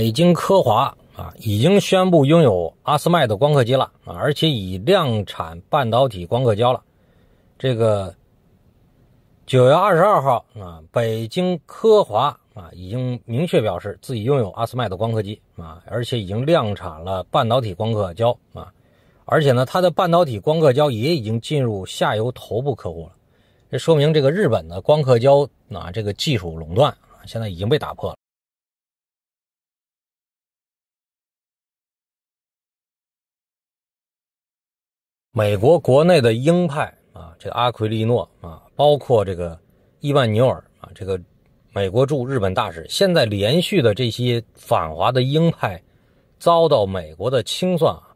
北京科华啊，已经宣布拥有阿斯麦的光刻机了啊，而且已量产半导体光刻胶了。这个九月二十二号啊，北京科华啊，已经明确表示自己拥有阿斯麦的光刻机啊，而且已经量产了半导体光刻胶啊，而且呢，它的半导体光刻胶也已经进入下游头部客户了。这说明这个日本的光刻胶啊，这个技术垄断啊，现在已经被打破了。美国国内的鹰派啊，这个阿奎利诺啊，包括这个伊万纽尔啊，这个美国驻日本大使，现在连续的这些反华的鹰派遭到美国的清算啊，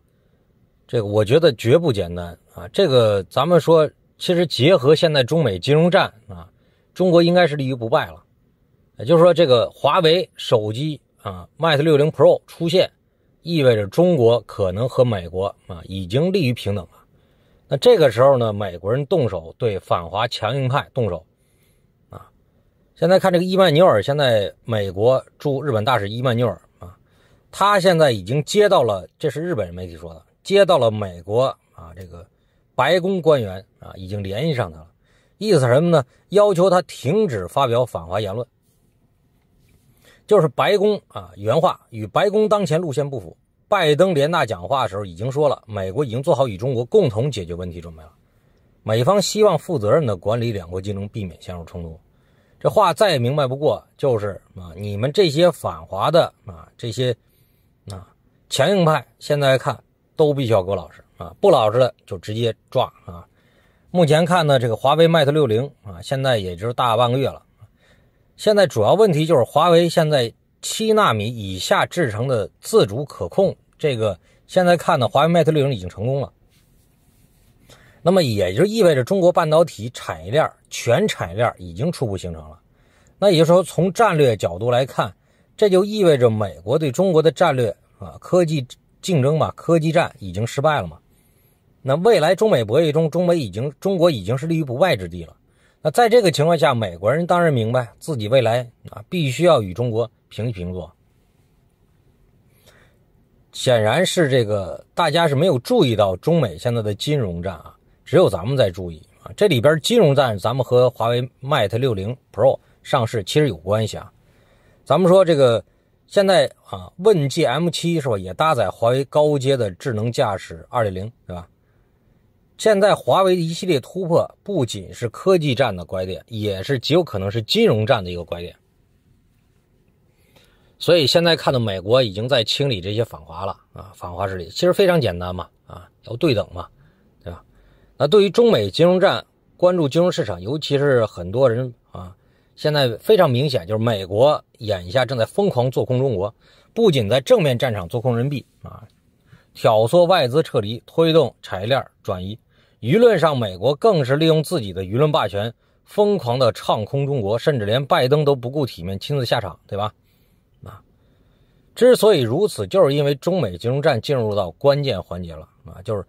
这个我觉得绝不简单啊。这个咱们说，其实结合现在中美金融战啊，中国应该是立于不败了。也就是说，这个华为手机啊，Mate 60 Pro 出现，意味着中国可能和美国啊已经立于平等了。那这个时候呢，美国人动手对反华强硬派动手，啊，现在看这个伊曼纽尔，现在美国驻日本大使伊曼纽尔啊，他现在已经接到了，这是日本媒体说的，接到了美国啊这个白宫官员啊，已经联系上他了，意思什么呢？要求他停止发表反华言论，就是白宫啊，原话与白宫当前路线不符。拜登联大讲话的时候已经说了，美国已经做好与中国共同解决问题准备了。美方希望负责任的管理两国竞争，避免陷入冲突。这话再也明白不过，就是啊，你们这些反华的啊，这些啊强硬派，现在看都必须要给我老实啊，不老实的就直接抓啊。目前看呢，这个华为 Mate 六零啊，现在也就是大半个月了。现在主要问题就是华为现在七纳米以下制成的自主可控。这个现在看呢，华为 Mate 六零已经成功了，那么也就意味着中国半导体产业链全产业链已经初步形成了。那也就是说，从战略角度来看，这就意味着美国对中国的战略啊科技竞争嘛科技战已经失败了嘛。那未来中美博弈中，中美已经中国已经是立于不败之地了。那在这个情况下，美国人当然明白自己未来啊必须要与中国平起平坐。显然是这个大家是没有注意到中美现在的金融战啊，只有咱们在注意啊。这里边金融战，咱们和华为 Mate 60 Pro 上市其实有关系啊。咱们说这个现在啊，问界 M7 是吧，也搭载华为高阶的智能驾驶2.0是吧？现在华为的一系列突破，不仅是科技战的拐点，也是极有可能是金融战的一个拐点。所以现在看到美国已经在清理这些反华了啊，反华势力其实非常简单嘛，啊，要对等嘛，对吧？那对于中美金融战，关注金融市场，尤其是很多人啊，现在非常明显，就是美国眼下正在疯狂做空中国，不仅在正面战场做空人民币啊，挑唆外资撤离，推动产业链转移，舆论上美国更是利用自己的舆论霸权疯狂的唱空中国，甚至连拜登都不顾体面亲自下场，对吧？之所以如此，就是因为中美金融战进入到关键环节了啊！就是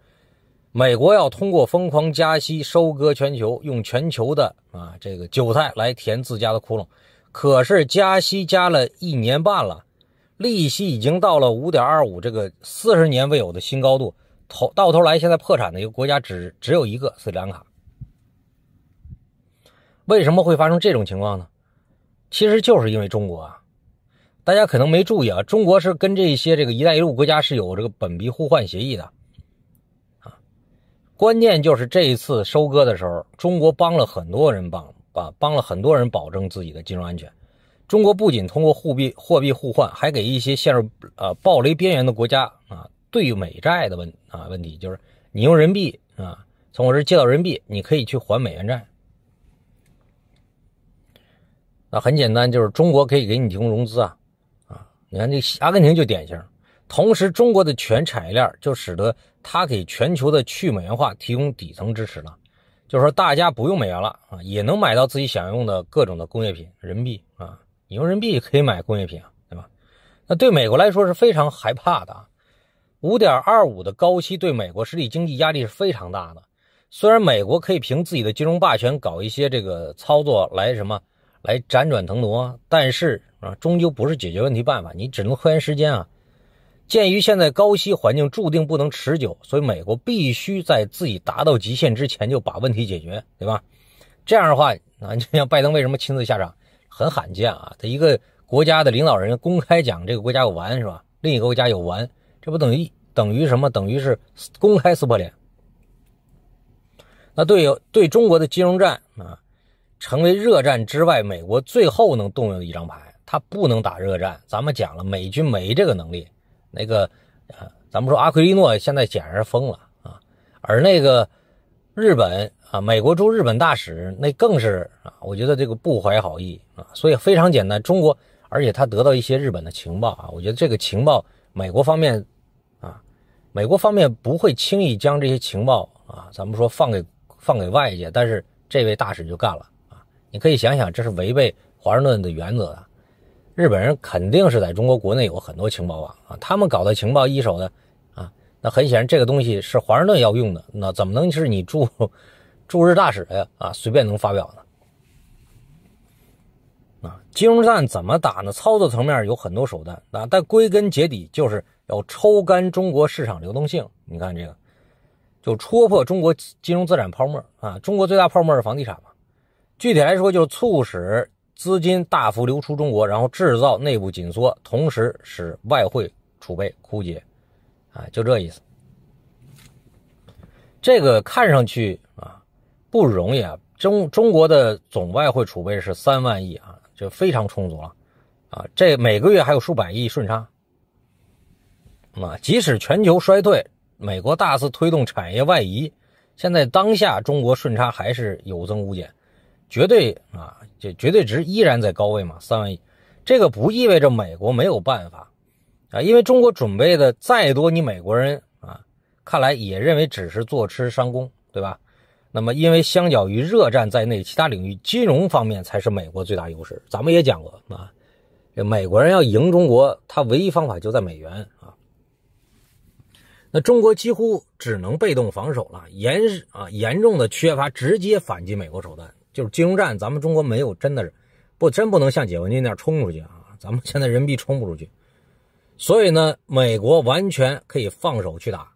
美国要通过疯狂加息收割全球，用全球的啊这个韭菜来填自家的窟窿。可是加息加了一年半了，利息已经到了五点二五这个四十年未有的新高度，头到头来现在破产的一个国家只只有一个斯里兰卡。为什么会发生这种情况呢？其实就是因为中国啊。大家可能没注意啊，中国是跟这些这个“一带一路”国家是有这个本币互换协议的，啊，关键就是这一次收割的时候，中国帮了很多人帮，啊，帮了很多人保证自己的金融安全。中国不仅通过货币货币互换，还给一些陷入啊暴雷边缘的国家啊，兑美债的问啊问题，就是你用人民币啊，从我这借到人民币，你可以去还美元债。那很简单，就是中国可以给你提供融资啊。你看这阿根廷就典型，同时中国的全产业链就使得它给全球的去美元化提供底层支持了，就是说大家不用美元了啊，也能买到自己想用的各种的工业品，人民币啊，你用人民币可以买工业品啊，对吧？那对美国来说是非常害怕的啊，五点二五的高息对美国实体经济压力是非常大的，虽然美国可以凭自己的金融霸权搞一些这个操作来什么。来辗转腾挪，但是啊，终究不是解决问题办法，你只能拖延时间啊。鉴于现在高息环境注定不能持久，所以美国必须在自己达到极限之前就把问题解决，对吧？这样的话，啊，就像拜登为什么亲自下场，很罕见啊。他一个国家的领导人公开讲这个国家有完是吧？另一个国家有完，这不等于等于什么？等于是公开撕破脸。那对有对中国的金融战啊。成为热战之外，美国最后能动用的一张牌，他不能打热战。咱们讲了，美军没这个能力。那个啊，咱们说阿奎利诺现在显然是疯了啊。而那个日本啊，美国驻日本大使那更是啊，我觉得这个不怀好意啊。所以非常简单，中国，而且他得到一些日本的情报啊，我觉得这个情报美国方面啊，美国方面不会轻易将这些情报啊，咱们说放给放给外界，但是这位大使就干了。你可以想想，这是违背华盛顿的原则的。日本人肯定是在中国国内有很多情报网啊，他们搞的情报一手的啊。那很显然，这个东西是华盛顿要用的，那怎么能是你驻驻日大使呀？啊，随便能发表呢？啊，金融战怎么打呢？操作层面有很多手段啊，但归根结底就是要抽干中国市场流动性。你看这个，就戳破中国金融资产泡沫啊。中国最大泡沫是房地产嘛？具体来说，就促使资金大幅流出中国，然后制造内部紧缩，同时使外汇储备枯竭，啊，就这意思。这个看上去啊不容易啊，中中国的总外汇储备是三万亿啊，就非常充足了，啊，这每个月还有数百亿顺差，啊，即使全球衰退，美国大肆推动产业外移，现在当下中国顺差还是有增无减。绝对啊，这绝对值依然在高位嘛，三万亿，这个不意味着美国没有办法啊，因为中国准备的再多，你美国人啊看来也认为只是坐吃山空，对吧？那么因为相较于热战在内其他领域，金融方面才是美国最大优势。咱们也讲过啊，这美国人要赢中国，他唯一方法就在美元啊。那中国几乎只能被动防守了，严啊严重的缺乏直接反击美国手段。就是金融战，咱们中国没有，真的是不真不能像解放军那样冲出去啊！咱们现在人民币冲不出去，所以呢，美国完全可以放手去打。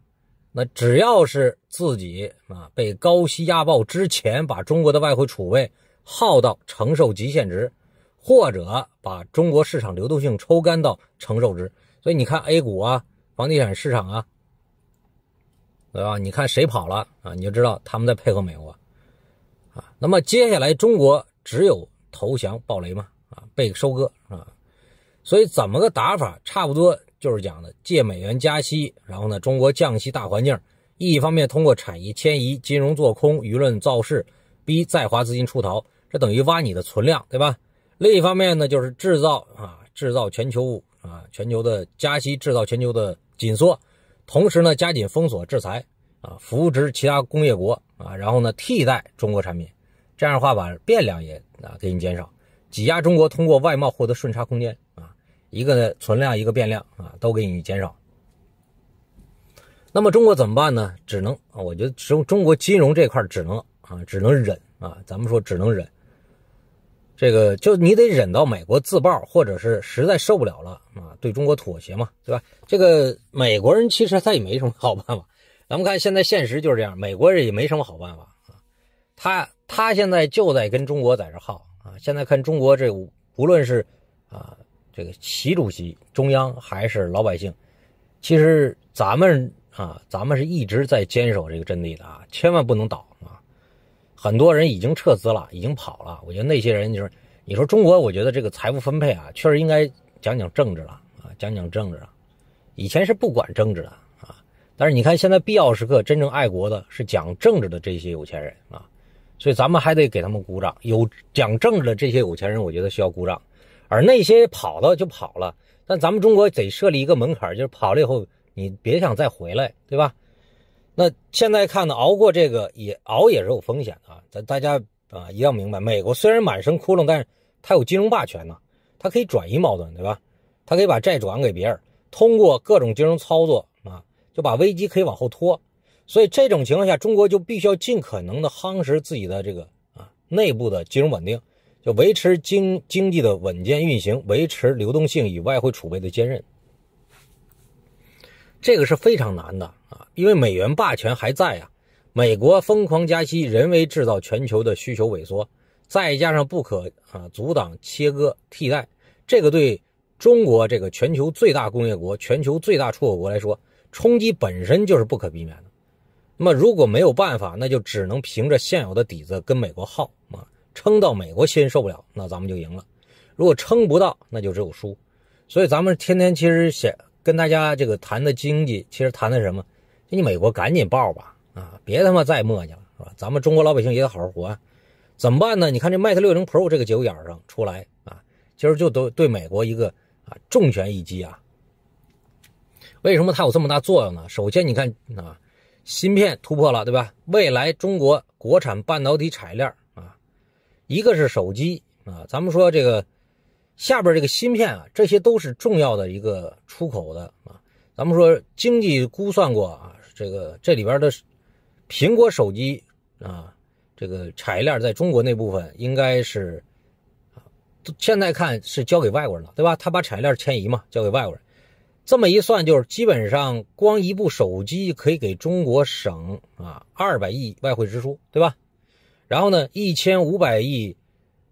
那只要是自己啊被高息压爆之前，把中国的外汇储备耗到承受极限值，或者把中国市场流动性抽干到承受值。所以你看 A 股啊，房地产市场啊，对吧？你看谁跑了啊，你就知道他们在配合美国。那么接下来中国只有投降暴雷吗？啊，被收割啊！所以怎么个打法？差不多就是讲的借美元加息，然后呢，中国降息大环境，一方面通过产业迁移、金融做空、舆论造势，逼在华资金出逃，这等于挖你的存量，对吧？另一方面呢，就是制造啊，制造全球啊，全球的加息，制造全球的紧缩，同时呢，加紧封锁制裁啊，扶植其他工业国啊，然后呢，替代中国产品。这样的话，把变量也啊给你减少，挤压中国通过外贸获得顺差空间啊，一个呢存量，一个变量啊都给你减少。那么中国怎么办呢？只能啊，我觉得中中国金融这块只能啊，只能忍啊。咱们说只能忍，这个就你得忍到美国自爆，或者是实在受不了了啊，对中国妥协嘛，对吧？这个美国人其实他也没什么好办法。咱们看现在现实就是这样，美国人也没什么好办法啊，他。他现在就在跟中国在这耗啊！现在看中国这，无论是啊这个习主席、中央还是老百姓，其实咱们啊，咱们是一直在坚守这个阵地的啊，千万不能倒啊！很多人已经撤资了，已经跑了。我觉得那些人就是你说中国，我觉得这个财富分配啊，确实应该讲讲政治了啊，讲讲政治。了。以前是不管政治的啊，但是你看现在必要时刻，真正爱国的是讲政治的这些有钱人啊。所以咱们还得给他们鼓掌。有讲政治的这些有钱人，我觉得需要鼓掌。而那些跑了就跑了，但咱们中国得设立一个门槛，就是跑了以后你别想再回来，对吧？那现在看呢，熬过这个也熬也是有风险的啊。咱大家啊，一定要明白，美国虽然满身窟窿，但是它有金融霸权呢，它可以转移矛盾，对吧？它可以把债转给别人，通过各种金融操作啊，就把危机可以往后拖。所以这种情况下，中国就必须要尽可能的夯实自己的这个啊内部的金融稳定，就维持经经济的稳健运行，维持流动性与外汇储备的坚韧。这个是非常难的啊，因为美元霸权还在啊，美国疯狂加息，人为制造全球的需求萎缩，再加上不可啊阻挡切割替代，这个对中国这个全球最大工业国、全球最大出口国来说，冲击本身就是不可避免的。那么如果没有办法，那就只能凭着现有的底子跟美国耗啊，撑到美国先受不了，那咱们就赢了。如果撑不到，那就只有输。所以咱们天天其实想跟大家这个谈的经济，其实谈的什么？你美国赶紧爆吧，啊，别他妈再磨叽了，是吧？咱们中国老百姓也得好好活啊。怎么办呢？你看这 Mate 六零 Pro 这个节骨眼上出来啊，今儿就都对美国一个啊重拳一击啊。为什么它有这么大作用呢？首先你看啊。芯片突破了，对吧？未来中国国产半导体产业链啊，一个是手机啊，咱们说这个下边这个芯片啊，这些都是重要的一个出口的啊。咱们说经济估算过啊，这个这里边的苹果手机啊，这个产业链在中国那部分应该是啊，现在看是交给外国人了，对吧？他把产业链迁移嘛，交给外国人。这么一算，就是基本上光一部手机可以给中国省啊二百亿外汇支出，对吧？然后呢，一千五百亿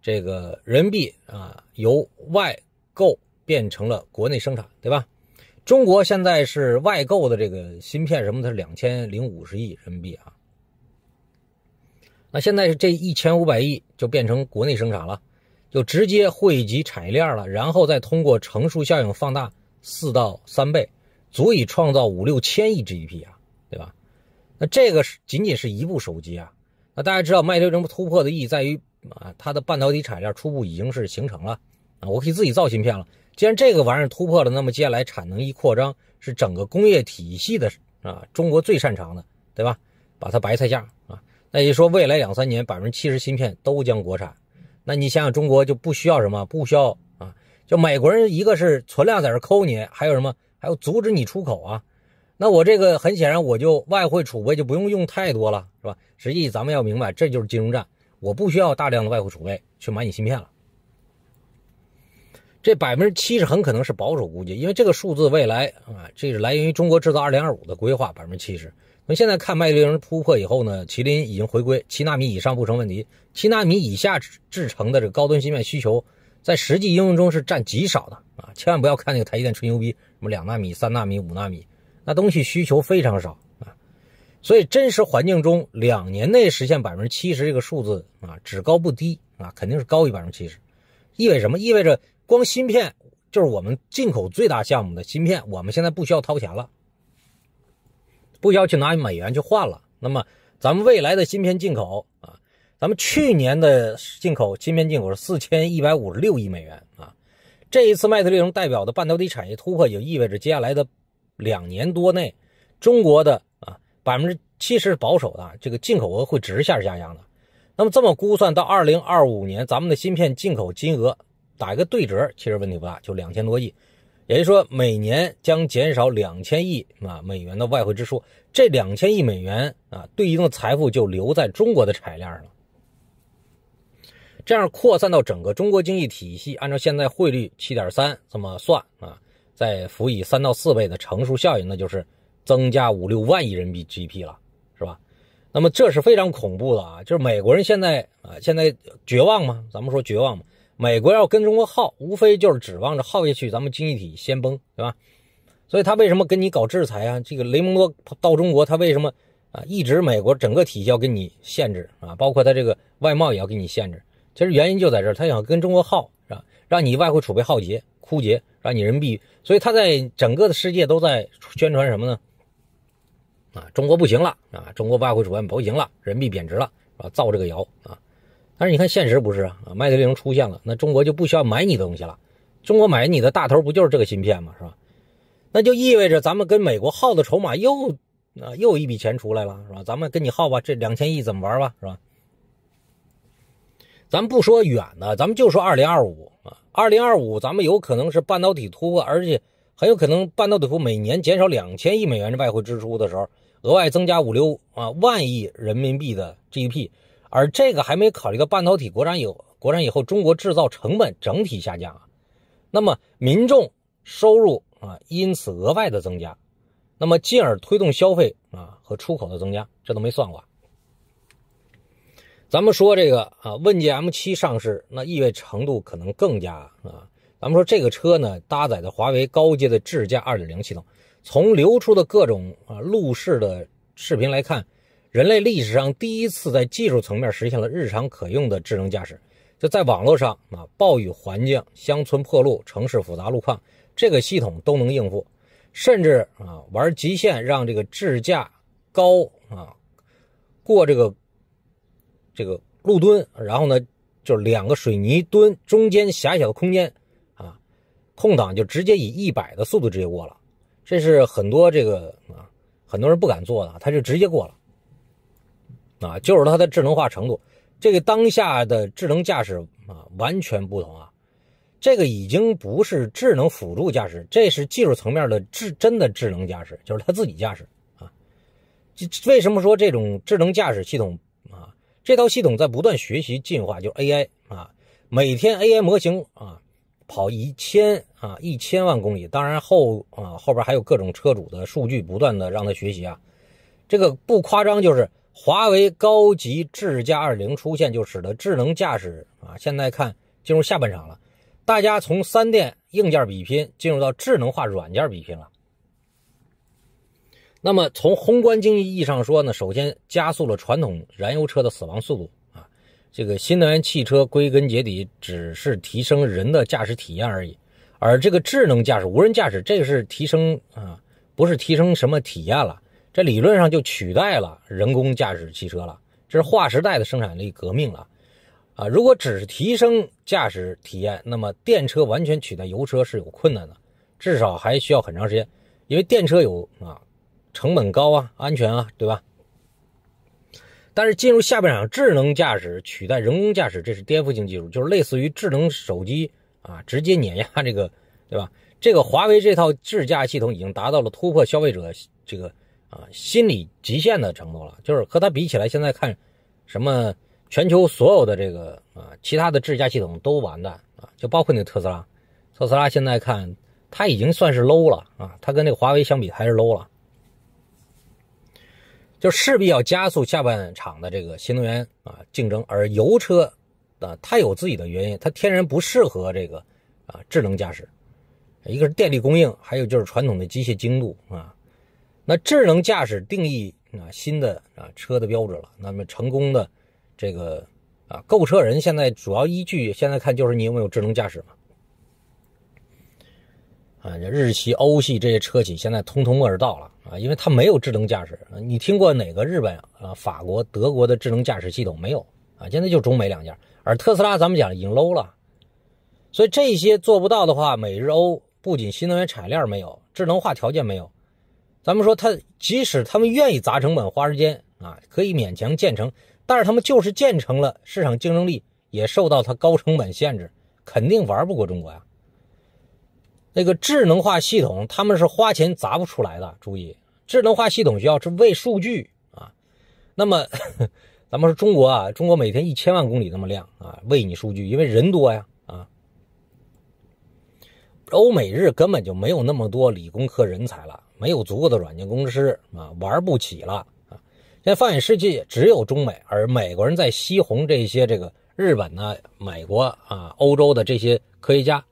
这个人民币啊由外购变成了国内生产，对吧？中国现在是外购的这个芯片什么的两千零五十亿人民币啊。那现在是这一千五百亿就变成国内生产了，就直接汇集产业链了，然后再通过乘数效应放大。四到三倍，足以创造五六千亿 GDP 啊，对吧？那这个是仅仅是一部手机啊。那大家知道，麦德中突破的意义在于啊，它的半导体产业链初步已经是形成了啊，我可以自己造芯片了。既然这个玩意儿突破了，那么接下来产能一扩张，是整个工业体系的啊，中国最擅长的，对吧？把它白菜价啊，那也就说，未来两三年百分之七十芯片都将国产。那你想想，中国就不需要什么，不需要。就美国人，一个是存量在这抠你，还有什么，还有阻止你出口啊？那我这个很显然，我就外汇储备就不用用太多了，是吧？实际咱们要明白，这就是金融战，我不需要大量的外汇储备去买你芯片了。这百分之七十很可能是保守估计，因为这个数字未来啊，这是来源于中国制造二零二五的规划，百分之七十。那现在看麦凌突破以后呢，麒麟已经回归七纳米以上不成问题，七纳米以下制成的这个高端芯片需求。在实际应用中是占极少的啊，千万不要看那个台积电吹牛逼，什么两纳米、三纳米、五纳米，那东西需求非常少啊。所以真实环境中，两年内实现百分之七十这个数字啊，只高不低啊，肯定是高于百分之七十。意味什么？意味着光芯片就是我们进口最大项目的芯片，我们现在不需要掏钱了，不需要去拿美元去换了。那么咱们未来的芯片进口啊。咱们去年的进口芯片进口是四千一百五十六亿美元啊，这一次麦特利荣代表的半导体产业突破，也就意味着接下来的两年多内，中国的啊百分之七十保守的这个进口额会直线下降的。那么这么估算到二零二五年，咱们的芯片进口金额打一个对折，其实问题不大，就两千多亿，也就是说每年将减少两千亿啊美元的外汇支出。这两千亿美元啊对应的财富就留在中国的产业链上了。这样扩散到整个中国经济体系，按照现在汇率七点三这么算啊，再辅以三到四倍的乘数效应，那就是增加五六万亿人民币 GDP 了，是吧？那么这是非常恐怖的啊！就是美国人现在啊，现在绝望吗？咱们说绝望吗？美国要跟中国耗，无非就是指望着耗下去，咱们经济体先崩，对吧？所以他为什么跟你搞制裁啊？这个雷蒙多到中国，他为什么啊？一直美国整个体系要给你限制啊，包括他这个外贸也要给你限制。其实原因就在这儿，他想跟中国耗是吧？让你外汇储备耗竭、枯竭让你人民币，所以他在整个的世界都在宣传什么呢？啊，中国不行了啊，中国外汇储备不行了，人民币贬值了，造这个谣啊。但是你看现实不是啊，啊，麦特瑞出现了，那中国就不需要买你的东西了，中国买你的大头不就是这个芯片吗？是吧？那就意味着咱们跟美国耗的筹码又啊又一笔钱出来了是吧？咱们跟你耗吧，这两千亿怎么玩吧是吧？咱不说远的，咱们就说二零二五啊，二零二五咱们有可能是半导体突破，而且很有可能半导体突破每年减少两千亿美元的外汇支出的时候，额外增加五六啊万亿人民币的 GDP，而这个还没考虑到半导体国产有国产以后中国制造成本整体下降，那么民众收入啊因此额外的增加，那么进而推动消费啊和出口的增加，这都没算过。咱们说这个啊，问界 M7 上市，那意味程度可能更加啊。咱们说这个车呢，搭载的华为高阶的智驾2.0系统，从流出的各种啊路试的视频来看，人类历史上第一次在技术层面实现了日常可用的智能驾驶。就在网络上啊，暴雨环境、乡村破路、城市复杂路况，这个系统都能应付，甚至啊玩极限，让这个智驾高啊过这个。这个路墩，然后呢，就是两个水泥墩中间狭小的空间啊，空档就直接以一百的速度直接过了。这是很多这个啊，很多人不敢做的，他就直接过了。啊，就是它的智能化程度，这个当下的智能驾驶啊，完全不同啊。这个已经不是智能辅助驾驶，这是技术层面的智，真的智能驾驶，就是他自己驾驶啊。这为什么说这种智能驾驶系统？这套系统在不断学习进化，就是 AI 啊，每天 AI 模型啊跑一千啊一千万公里，当然后啊后边还有各种车主的数据不断的让它学习啊，这个不夸张，就是华为高级智驾二零出现，就使得智能驾驶啊现在看进入下半场了，大家从三电硬件比拼进入到智能化软件比拼了。那么从宏观经济意义上说呢，首先加速了传统燃油车的死亡速度啊。这个新能源汽车归根结底只是提升人的驾驶体验而已，而这个智能驾驶、无人驾驶，这个是提升啊，不是提升什么体验了。这理论上就取代了人工驾驶汽车了，这是划时代的生产力革命了啊！如果只是提升驾驶体验，那么电车完全取代油车是有困难的，至少还需要很长时间，因为电车有啊。成本高啊，安全啊，对吧？但是进入下半场，智能驾驶取代人工驾驶，这是颠覆性技术，就是类似于智能手机啊，直接碾压这个，对吧？这个华为这套智驾系统已经达到了突破消费者这个啊心理极限的程度了。就是和它比起来，现在看什么全球所有的这个啊其他的智驾系统都完蛋啊，就包括那个特斯拉，特斯拉现在看它已经算是 low 了啊，它跟那个华为相比还是 low 了。就势必要加速下半场的这个新能源啊竞争，而油车啊，它有自己的原因，它天然不适合这个啊智能驾驶。一个是电力供应，还有就是传统的机械精度啊。那智能驾驶定义啊新的啊车的标准了。那么成功的这个啊购车人现在主要依据现在看就是你有没有智能驾驶嘛？啊，日系、欧系这些车企现在通通而到了。啊，因为它没有智能驾驶，你听过哪个日本、啊法国、德国的智能驾驶系统没有？啊，现在就中美两家，而特斯拉咱们讲已经 low 了，所以这些做不到的话，美日欧不仅新能源产业链没有，智能化条件没有，咱们说它即使他们愿意砸成本、花时间啊，可以勉强建成，但是他们就是建成了，市场竞争力也受到它高成本限制，肯定玩不过中国呀。那个智能化系统，他们是花钱砸不出来的。注意，智能化系统需要是喂数据啊。那么，咱们说中国啊，中国每天一千万公里那么亮啊，喂你数据，因为人多呀啊。欧美日根本就没有那么多理工科人才了，没有足够的软件工程师啊，玩不起了啊。现在放眼世界，只有中美，而美国人在吸红这些这个日本呢、美国啊、欧洲的这些科学家。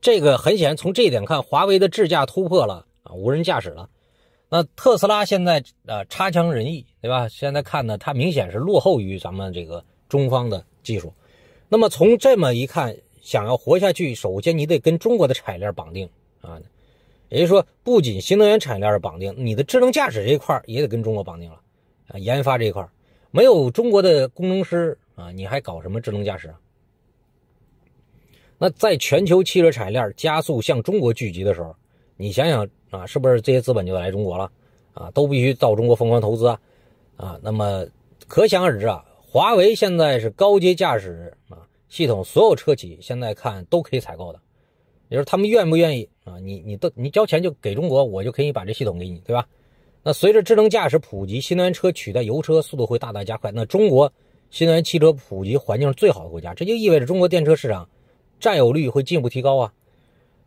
这个很显然，从这一点看，华为的智驾突破了啊，无人驾驶了。那特斯拉现在呃差强人意，对吧？现在看呢，它明显是落后于咱们这个中方的技术。那么从这么一看，想要活下去，首先你得跟中国的产业链绑定啊。也就是说，不仅新能源产业链是绑定，你的智能驾驶这一块也得跟中国绑定了啊。研发这一块没有中国的工程师啊，你还搞什么智能驾驶啊？那在全球汽车产业链加速向中国聚集的时候，你想想啊，是不是这些资本就来中国了啊？都必须到中国疯狂投资啊！啊，那么可想而知啊，华为现在是高阶驾驶啊系统，所有车企现在看都可以采购的。你说他们愿不愿意啊？你你都你交钱就给中国，我就可以把这系统给你，对吧？那随着智能驾驶普及，新能源车取代油车速度会大大加快。那中国新能源汽车普及环境是最好的国家，这就意味着中国电车市场。占有率会进一步提高啊，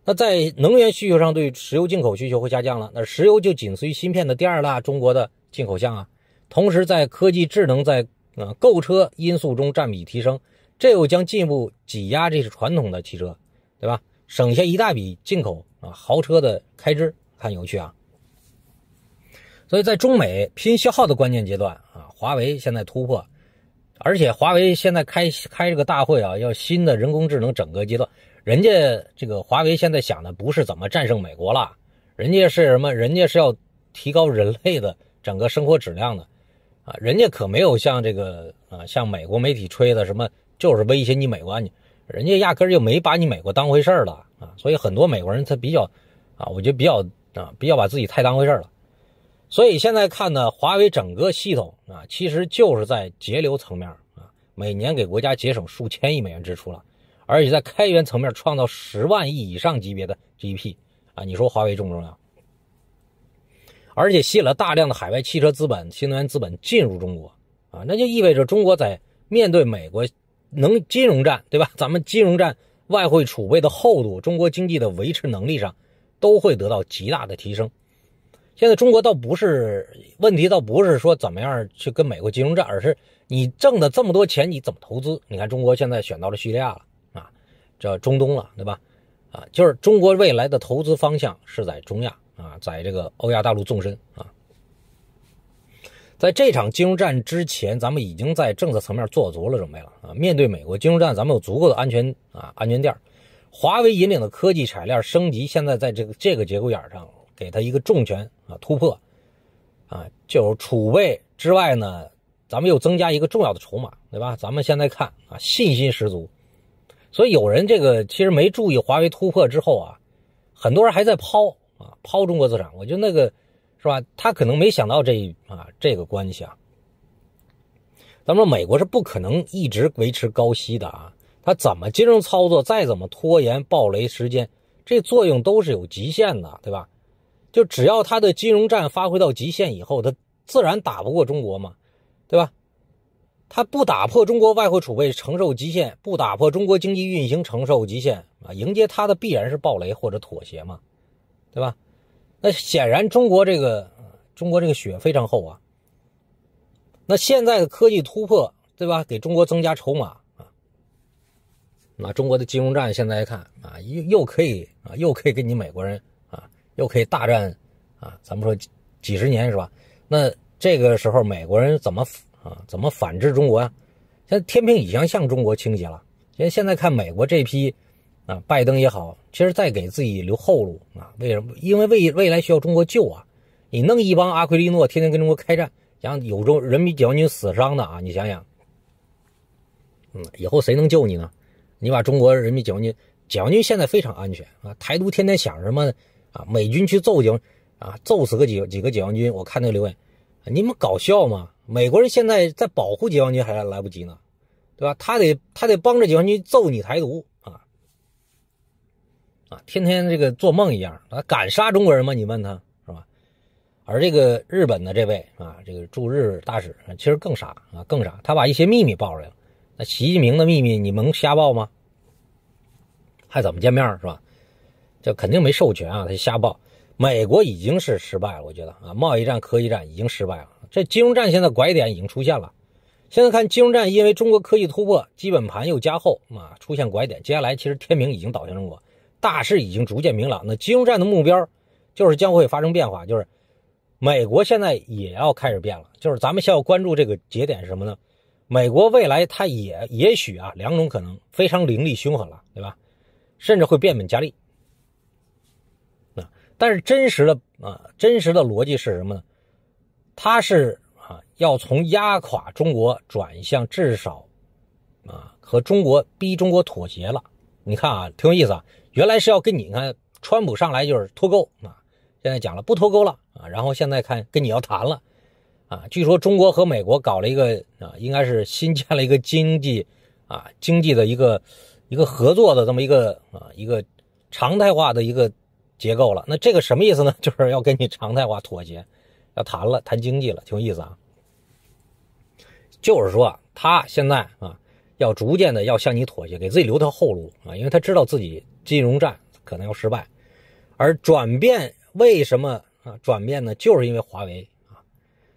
那在能源需求上，对石油进口需求会下降了，那石油就紧随芯片的第二大中国的进口项啊。同时，在科技智能在啊购车因素中占比提升，这又将进一步挤压这是传统的汽车，对吧？省下一大笔进口啊豪车的开支，看有趣啊。所以在中美拼消耗的关键阶段啊，华为现在突破。而且华为现在开开这个大会啊，要新的人工智能整个阶段，人家这个华为现在想的不是怎么战胜美国了，人家是什么？人家是要提高人类的整个生活质量的，啊，人家可没有像这个啊，像美国媒体吹的什么，就是威胁你美国，你人家压根就没把你美国当回事儿了啊，所以很多美国人他比较啊，我觉得比较啊，比较把自己太当回事儿了。所以现在看呢，华为整个系统啊，其实就是在节流层面啊，每年给国家节省数千亿美元支出了，而且在开源层面创造十万亿以上级别的 GDP 啊，你说华为重不重要？而且吸引了大量的海外汽车资本、新能源资本进入中国啊，那就意味着中国在面对美国能金融战，对吧？咱们金融战、外汇储备的厚度、中国经济的维持能力上，都会得到极大的提升。现在中国倒不是问题，倒不是说怎么样去跟美国金融战，而是你挣的这么多钱你怎么投资？你看中国现在选到了叙利亚了啊，这中东了，对吧？啊，就是中国未来的投资方向是在中亚啊，在这个欧亚大陆纵深啊。在这场金融战之前，咱们已经在政策层面做足了准备了啊。面对美国金融战，咱们有足够的安全啊安全垫。华为引领的科技产业链升级，现在在这个这个节骨眼上。给他一个重拳啊！突破，啊，就是储备之外呢，咱们又增加一个重要的筹码，对吧？咱们现在看啊，信心十足。所以有人这个其实没注意华为突破之后啊，很多人还在抛啊，抛中国资产。我觉得那个是吧？他可能没想到这啊这个关系啊。咱们说美国是不可能一直维持高息的啊，他怎么金融操作，再怎么拖延暴雷时间，这作用都是有极限的，对吧？就只要他的金融战发挥到极限以后，他自然打不过中国嘛，对吧？他不打破中国外汇储备承受极限，不打破中国经济运行承受极限啊，迎接他的必然是暴雷或者妥协嘛，对吧？那显然中国这个中国这个雪非常厚啊。那现在的科技突破，对吧？给中国增加筹码啊。那中国的金融战现在一看啊，又又可以啊，又可以跟你美国人。又可以大战，啊，咱们说几十年是吧？那这个时候美国人怎么啊？怎么反制中国呀？现在天平已经向中国倾斜了。现现在看美国这批，啊，拜登也好，其实在给自己留后路啊。为什么？因为未未来需要中国救啊。你弄一帮阿奎利诺天天跟中国开战，后有中人民解放军死伤的啊？你想想，嗯，以后谁能救你呢？你把中国人民解放军，解放军现在非常安全啊。台独天天想什么？啊，美军去揍警，啊，揍死个几几个解放军。我看那个留言，你们搞笑吗？美国人现在在保护解放军还来不及呢，对吧？他得他得帮着解放军揍你台独啊，啊，天天这个做梦一样。他敢杀中国人吗？你问他是吧？而这个日本的这位啊，这个驻日大使其实更傻啊，更傻。他把一些秘密爆了，那习近平的秘密你能瞎爆吗？还怎么见面是吧？这肯定没授权啊，他就瞎报。美国已经是失败了，我觉得啊，贸易战、科技战已经失败了。这金融战现在拐点已经出现了。现在看金融战，因为中国科技突破，基本盘又加厚啊，出现拐点。接下来其实天明已经倒向中国，大势已经逐渐明朗。那金融战的目标，就是将会发生变化，就是美国现在也要开始变了。就是咱们需要关注这个节点是什么呢？美国未来它也也许啊，两种可能，非常凌厉凶狠了，对吧？甚至会变本加厉。但是真实的啊，真实的逻辑是什么呢？它是啊，要从压垮中国转向至少，啊，和中国逼中国妥协了。你看啊，挺有意思啊，原来是要跟你看，川普上来就是脱钩啊，现在讲了不脱钩了啊，然后现在看跟你要谈了啊。据说中国和美国搞了一个啊，应该是新建了一个经济啊，经济的一个一个合作的这么一个啊，一个常态化的一个。结构了，那这个什么意思呢？就是要跟你常态化妥协，要谈了，谈经济了，听我意思啊。就是说，他现在啊，要逐渐的要向你妥协，给自己留条后路啊，因为他知道自己金融战可能要失败，而转变为什么啊？转变呢，就是因为华为啊，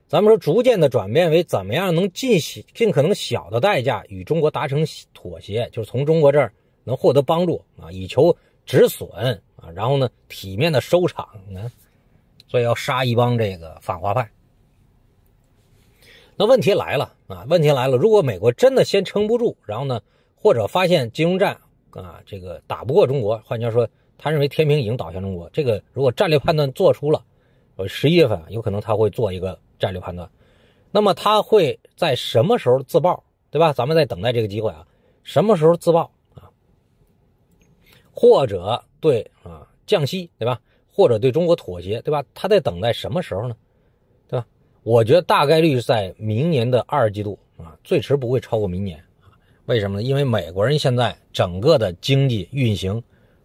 咱们说逐渐的转变为怎么样能尽尽可能小的代价与中国达成妥协，就是从中国这儿能获得帮助啊，以求止损。然后呢，体面的收场呢，所以要杀一帮这个反华派。那问题来了啊，问题来了，如果美国真的先撑不住，然后呢，或者发现金融战啊，这个打不过中国，换句话说，他认为天平已经倒向中国。这个如果战略判断做出了，我十一月份有可能他会做一个战略判断，那么他会在什么时候自爆，对吧？咱们在等待这个机会啊，什么时候自爆啊？或者？对啊，降息对吧？或者对中国妥协对吧？他在等待什么时候呢？对吧？我觉得大概率是在明年的二季度啊，最迟不会超过明年啊。为什么呢？因为美国人现在整个的经济运行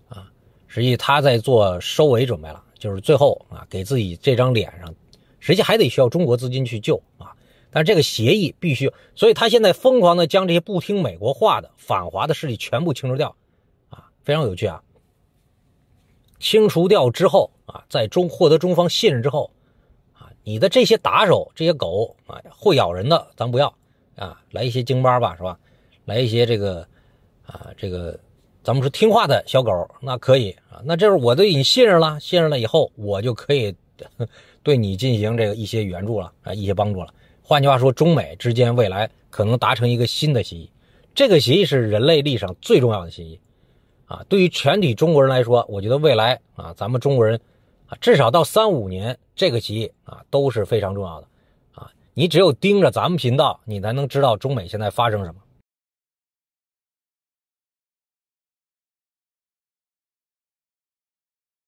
啊，实际他在做收尾准备了，就是最后啊，给自己这张脸上，实际还得需要中国资金去救啊。但这个协议必须，所以他现在疯狂的将这些不听美国话的反华的势力全部清除掉啊，非常有趣啊。清除掉之后啊，在中获得中方信任之后，啊，你的这些打手、这些狗啊，会咬人的，咱不要啊，来一些京巴吧，是吧？来一些这个啊，这个咱们说听话的小狗，那可以啊。那这是我对你信任了，信任了以后，我就可以 对你进行这个一些援助了啊，一些帮助了。换句话说，中美之间未来可能达成一个新的协议，这个协议是人类历史上最重要的协议。啊，对于全体中国人来说，我觉得未来啊，咱们中国人，啊，至少到三五年这个级啊都是非常重要的。啊，你只有盯着咱们频道，你才能知道中美现在发生什么。